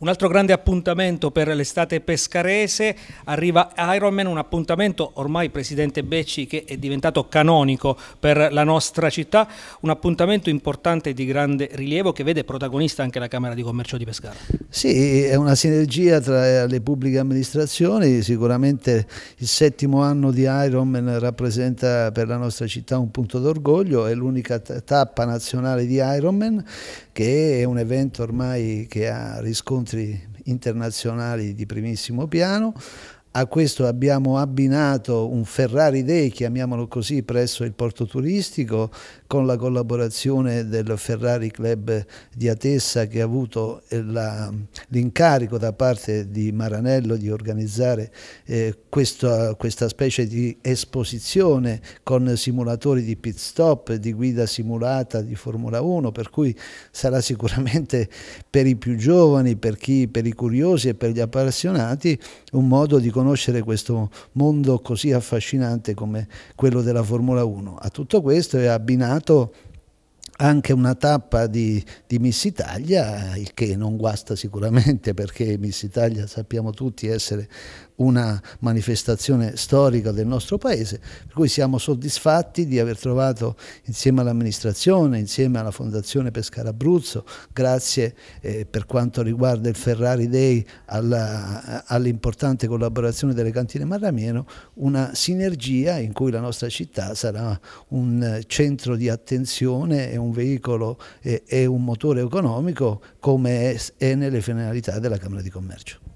Un altro grande appuntamento per l'estate pescarese, arriva Ironman, un appuntamento ormai Presidente Becci che è diventato canonico per la nostra città, un appuntamento importante di grande rilievo che vede protagonista anche la Camera di Commercio di Pescara. Sì, è una sinergia tra le pubbliche amministrazioni, sicuramente il settimo anno di Ironman rappresenta per la nostra città un punto d'orgoglio, è l'unica tappa nazionale di Ironman che è un evento ormai che ha riscontri internazionali di primissimo piano, a questo abbiamo abbinato un Ferrari Day, chiamiamolo così, presso il porto turistico, con la collaborazione del Ferrari Club di Atessa che ha avuto eh, l'incarico da parte di Maranello di organizzare eh, questa, questa specie di esposizione con simulatori di pit stop, di guida simulata di Formula 1, per cui sarà sicuramente per i più giovani, per, chi, per i curiosi e per gli appassionati un modo di conoscere conoscere questo mondo così affascinante come quello della Formula 1. A tutto questo è abbinato anche una tappa di, di, Miss Italia, il che non guasta sicuramente perché Miss Italia sappiamo tutti essere una manifestazione storica del nostro paese, per cui siamo soddisfatti di aver trovato insieme all'amministrazione, insieme alla Fondazione Pescara Abruzzo, grazie eh, per quanto riguarda il Ferrari Day all'importante all collaborazione delle cantine Marramieno, una sinergia in cui la nostra città sarà un centro di attenzione e un veicolo e, eh, e un motore economico come è, è nelle finalità della Camera di Commercio.